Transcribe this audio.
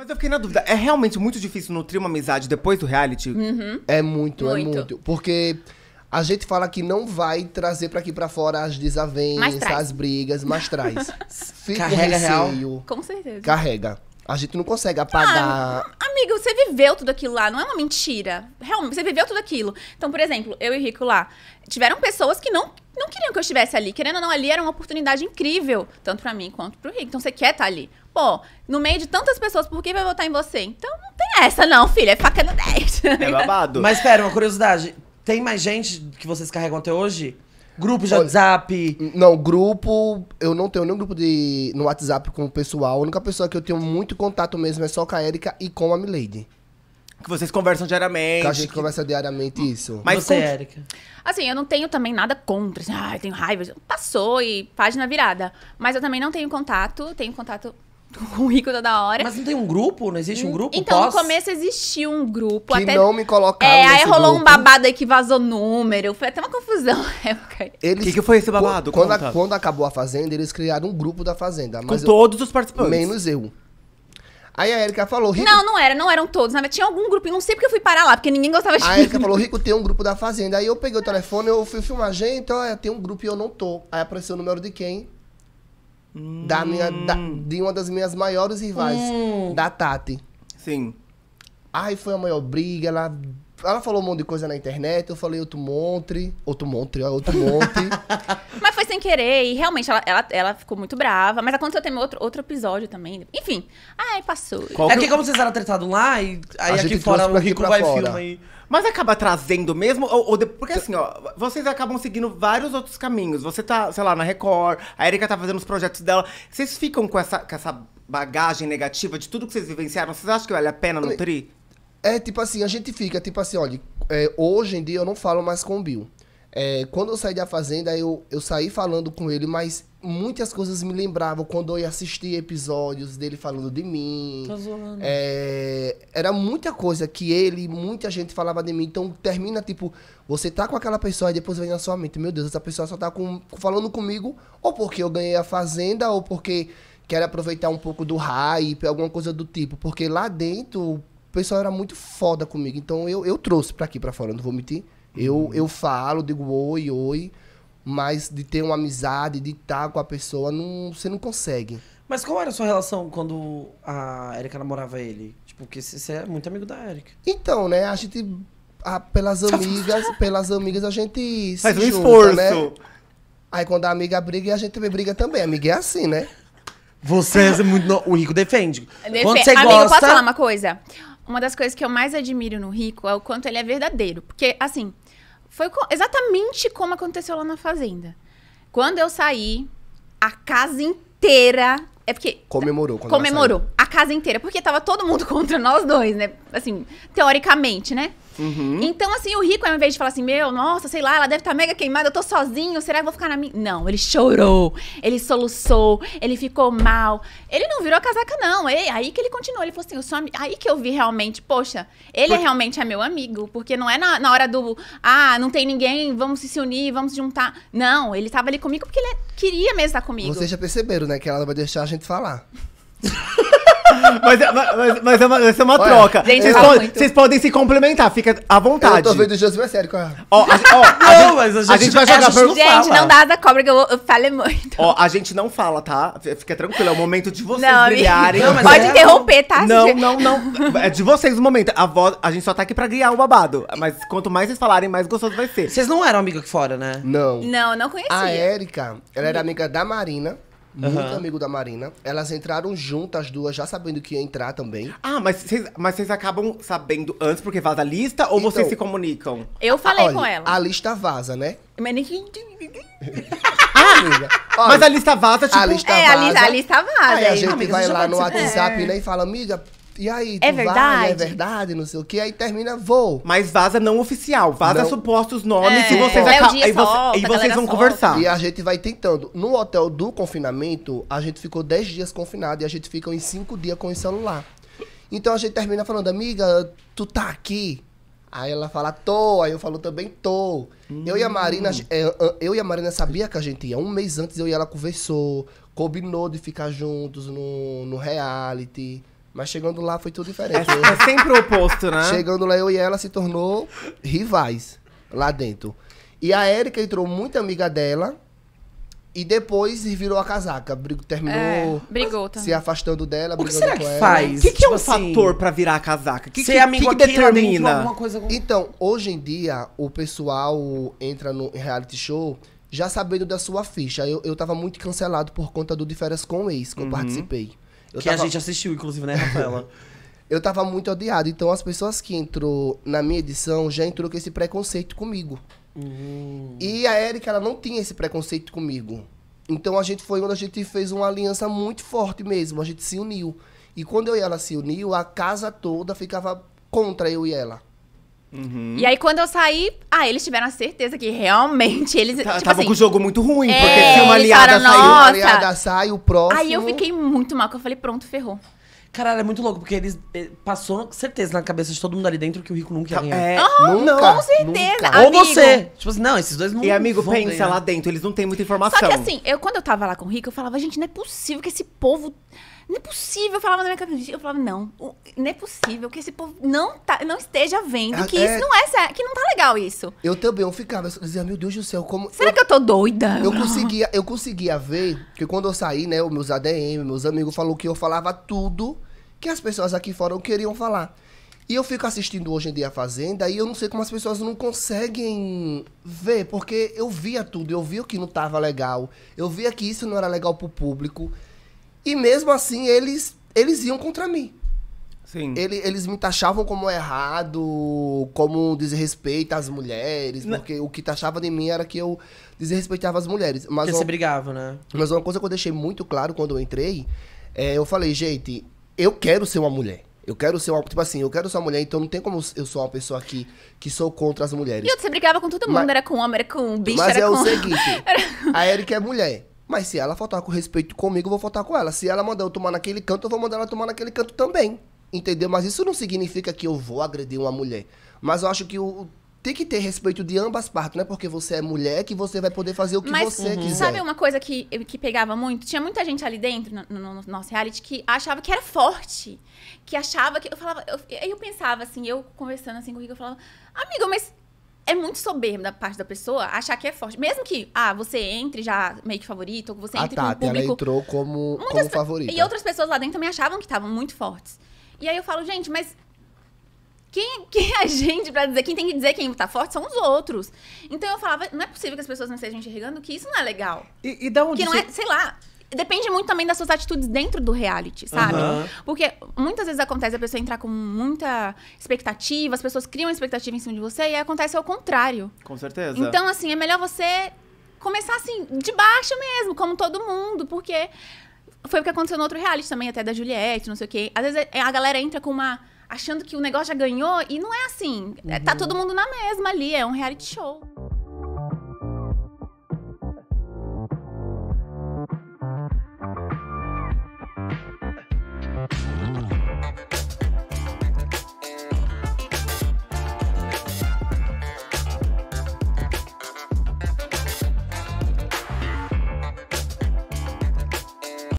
Mas eu fiquei na dúvida, é realmente muito difícil nutrir uma amizade depois do reality? Uhum. É muito, é muito, é muito. Porque a gente fala que não vai trazer para aqui para fora as desavenças, as brigas, mas traz. Fica Carrega o real. Com certeza. Carrega. A gente não consegue apagar. Ah, amigo, você viveu tudo aquilo lá, não é uma mentira. Realmente, você viveu tudo aquilo. Então, por exemplo, eu e Rico lá, tiveram pessoas que não, não queriam que eu estivesse ali. Querendo ou não, ali era uma oportunidade incrível, tanto para mim quanto pro Rico. Então, você quer estar tá ali. Pô, no meio de tantas pessoas, por que vai votar em você? Então, não tem essa, não, filha. É faca no 10. É babado. Mas, pera, uma curiosidade. Tem mais gente que vocês carregam até hoje? Grupo de WhatsApp. Não, grupo. Eu não tenho nenhum grupo de, no WhatsApp com o pessoal. A única pessoa que eu tenho muito contato mesmo é só com a Erika e com a Milady. Que vocês conversam diariamente. Que a gente que... conversa diariamente isso. Mas Você, Erika. Assim, eu não tenho também nada contra. Assim, ah, eu tenho raiva. Passou e página virada. Mas eu também não tenho contato. Tenho contato rico toda hora. Mas não tem um grupo? Não existe um grupo? Então, no começo existia um grupo. Que até... não me colocaram. É, aí rolou grupo. um babado aí que vazou número. Foi até uma confusão na época. O que, que foi esse babado? Quando, a, quando, acabou a Fazenda, eles criaram um grupo da Fazenda. Com eu, todos os participantes. Menos eu. Aí a Erika falou, Rico... Não, não era, não eram todos, né? Tinha algum grupo, não sei porque eu fui parar lá, porque ninguém gostava de A Erika falou, Rico, tem um grupo da Fazenda. Aí eu peguei o telefone, eu fui filmar, gente, então tem um grupo e eu não tô. Aí apareceu o número de quem? hum. da minha, hum. da, de uma das minhas maiores rivais, hum. da Tati. Sim. Aí foi a maior briga, ela ela falou um monte de coisa na internet, eu falei outro monte, outro monte, outro monte. mas foi sem querer, e realmente ela, ela, ela ficou muito brava. Mas aconteceu também outro, outro episódio também. Enfim, aí passou. Qual é que como vocês eram tratados lá, e aí aqui fora o Rico vai fora. filma Mas acaba trazendo mesmo? Ou, ou de... porque assim, ó, vocês acabam seguindo vários outros caminhos. Você tá, sei lá, na Record, a Erika tá fazendo os projetos dela. Vocês ficam com essa, com essa bagagem negativa de tudo que vocês vivenciaram? Vocês acham que vale a pena nutrir? É, tipo assim, a gente fica, tipo assim, olha, é, hoje em dia eu não falo mais com o Bill. É, quando eu saí da Fazenda, eu, eu saí falando com ele, mas muitas coisas me lembravam quando eu ia assistir episódios dele falando de mim. Tá zoando. É, era muita coisa que ele, muita gente falava de mim. Então termina, tipo, você tá com aquela pessoa e depois vem na sua mente, meu Deus, essa pessoa só tá com, falando comigo, ou porque eu ganhei a Fazenda, ou porque quero aproveitar um pouco do hype, alguma coisa do tipo. Porque lá dentro, o pessoal era muito foda comigo. Então eu, eu trouxe para aqui para fora, não vou mentir. Eu, uhum. eu falo, digo oi, oi, mas de ter uma amizade, de estar com a pessoa, não, você não consegue. Mas qual era a sua relação quando a Erika namorava ele? Tipo, porque você é muito amigo da Erika. Então, né, a gente. A, pelas amigas, pelas amigas a gente se Faz um junta, esforço. Né? Aí quando a amiga briga, a gente também briga também. A amiga é assim, né? Você é muito. No... O Rico defende. Quando você Amigo, gosta... posso falar uma coisa? uma das coisas que eu mais admiro no Rico é o quanto ele é verdadeiro. Porque, assim, foi exatamente como aconteceu lá na Fazenda. Quando eu saí, a casa inteira. É porque. Comemorou. Quando comemorou casa inteira, porque tava todo mundo contra nós dois, né? Assim, teoricamente, né? Uhum. Então, assim, o rico, ao invés de falar assim, meu, nossa, sei lá, ela deve estar tá mega queimada, eu tô sozinho, será que eu vou ficar na minha. Não, ele chorou, ele soluçou, ele ficou mal. Ele não virou casaca, não. e aí que ele continuou. Ele falou assim, eu sou am... Aí que eu vi realmente, poxa, ele é Por... realmente é meu amigo. Porque não é na, na, hora do, ah, não tem ninguém, vamos se unir, vamos juntar. Não, ele tava ali comigo porque ele queria mesmo estar comigo. Vocês já perceberam, né, que ela vai deixar a gente falar. É, mas, mas- mas é uma, vai ser é uma troca. gente, vocês, podem, vocês podem se complementar, fica à vontade Eu tô vendo o Josi sério com a... Ó, a, ó, a Não, gente, mas a a gente, vai é, jogar a gente- Gente, fala. não dá da cobra que eu, eu falei muito. Ó, a gente não fala, tá? Fica tranquilo, é o momento de vocês não, brilharem. Não, mas Pode é- interromper, tá? Não, não, não. É de vocês o momento. A, voz, a gente só tá aqui pra guiar o babado. Mas quanto mais vocês falarem, mais gostoso vai ser. Vocês não eram amigos aqui fora, né? Não. Não, não conhecia. A Érica, ela era amiga da Marina muito uhum. amigo da Marina. Elas entraram juntas, as duas, já sabendo que ia entrar também. Ah, mas vocês, mas vocês acabam sabendo antes porque vaza a lista ou então, vocês se comunicam? Eu falei ah, Olha, com ela. A lista vaza, né? Mas ninguém. Amiga, olha, mas a lista vaza, tipo... A lista é, vaza. A, li a lista vaza. Aí a gente vai lá no WhatsApp, é. né, e fala, amiga, e aí, é, é verdade? Vai, é verdade, não sei o que, aí termina vou. Mas vaza não oficial, vaza não. supostos nomes é. e vocês, é. Aca... e, solta, e vocês vão solta. conversar. E a gente vai tentando. No hotel do confinamento, a gente ficou 10 dias confinado e a gente fica em 5 dias com o celular. Então a gente termina falando, amiga, tu tá aqui? Aí ela fala, tô. Aí eu falo, também tô. Hum. Eu e a Marina, hum. é, eu e a Marina sabia que a gente ia. Um mês antes eu e ela conversou, combinou de ficar juntos no, no reality. Mas chegando lá foi tudo diferente. É, é, sempre o oposto, né? Chegando lá, eu e ela se tornou rivais lá dentro. E a Érica entrou muito amiga dela. E depois virou a casaca. Terminou. É, brigou também. Se afastando dela, o que será que faz? O que, que, é um tipo assim, fator assim, pra virar a casaca? Que, Ser que, é amigo que, que determina? Com... Então, hoje em dia, o pessoal entra no reality show já sabendo da sua ficha. Eu, eu tava muito cancelado por conta do De Férias com o Ex, que uhum. eu participei. Eu que tava... a gente assistiu, inclusive, né, Rafaela? eu tava muito odiado. Então, as pessoas que entrou na minha edição já entrou com esse preconceito comigo. Uhum. E a Erika, ela não tinha esse preconceito comigo. Então, a gente foi onde a gente fez uma aliança muito forte mesmo. A gente se uniu. E quando eu e ela se uniu, a casa toda ficava contra eu e ela. Uhum. E aí, quando eu saí, ah, eles tiveram a certeza que realmente eles. Tá, tipo tava assim, com o jogo muito ruim, é, porque se uma aliada falaram, saiu, uma aliada sai, o próximo. Aí eu fiquei muito mal, que eu falei, pronto, ferrou. Caralho, é muito louco, porque eles eh, passou certeza na cabeça de todo mundo ali dentro que o rico nunca ia ganhar. É, uhum, nunca, com certeza. Nunca. Ou você. Tipo assim, não, esses dois não. E amigo, vão pensa ganhar. lá dentro, eles não têm muita informação. Só que assim, eu, quando eu tava lá com o rico, eu falava, gente, não é possível que esse povo. Não é possível, eu falava na minha cabeça, eu falava, não, não é possível que esse povo não, tá, não esteja vendo que ah, é, isso não é sério, que não tá legal isso. Eu também, eu ficava, eu dizia, meu Deus do céu, como... Será eu, que eu tô doida? Eu conseguia, eu conseguia ver, que quando eu saí, né, os meus ADM, meus amigos falaram que eu falava tudo que as pessoas aqui fora queriam falar. E eu fico assistindo hoje em dia a Fazenda e eu não sei como as pessoas não conseguem ver, porque eu via tudo, eu via o que não tava legal, eu via que isso não era legal pro público. E mesmo assim, eles, eles iam contra mim. Sim. Ele, eles me taxavam como errado, como desrespeita desrespeito às mulheres, não. porque o que taxava de mim era que eu desrespeitava as mulheres. Mas porque uma, você brigava, né? Mas uma coisa que eu deixei muito claro quando eu entrei, é, eu falei, gente, eu quero ser uma mulher. Eu quero ser uma. Tipo assim, eu quero ser uma mulher, então não tem como eu sou uma pessoa aqui que sou contra as mulheres. E você brigava com todo mundo, mas, era com homem, era com bicho, mas era é com. Mas é o seguinte: a Erika é mulher. Mas se ela faltar com respeito comigo, eu vou faltar com ela. Se ela mandar eu tomar naquele canto, eu vou mandar ela tomar naquele canto também. Entendeu? Mas isso não significa que eu vou agredir uma mulher. Mas eu acho que o, tem que ter respeito de ambas partes, não é porque você é mulher que você vai poder fazer o que Mas, você uhum. quiser. Sabe uma coisa que, que pegava muito? Tinha muita gente ali dentro, no, no, no nosso reality, que achava que era forte. Que achava que. Eu falava. Eu, eu pensava assim, eu conversando assim comigo eu falava, amigo, mas é muito soberbo da parte da pessoa achar que é forte. Mesmo que, ah, você entre já meio que favorito, ou você ah, entre tá, com o público. Ela entrou como, muitas, como favorito. E outras pessoas lá dentro também achavam que estavam muito fortes. E aí eu falo, gente, mas quem, quem é a gente pra dizer? Quem tem que dizer quem tá forte são os outros. Então eu falava, não é possível que as pessoas não estejam enxergando que isso não é legal. E, e da onde? Que não você... é, sei lá. Depende muito também das suas atitudes dentro do reality, sabe? Uhum. Porque muitas vezes acontece a pessoa entrar com muita expectativa, as pessoas criam expectativa em cima de você e acontece ao contrário. Com certeza. Então, assim, é melhor você começar assim, de baixo mesmo, como todo mundo, porque foi o que aconteceu no outro reality também, até da Juliette, não sei o quê. Às vezes é, a galera entra com uma. achando que o negócio já ganhou e não é assim. É, tá uhum. Tá todo mundo na mesma ali, é um reality show.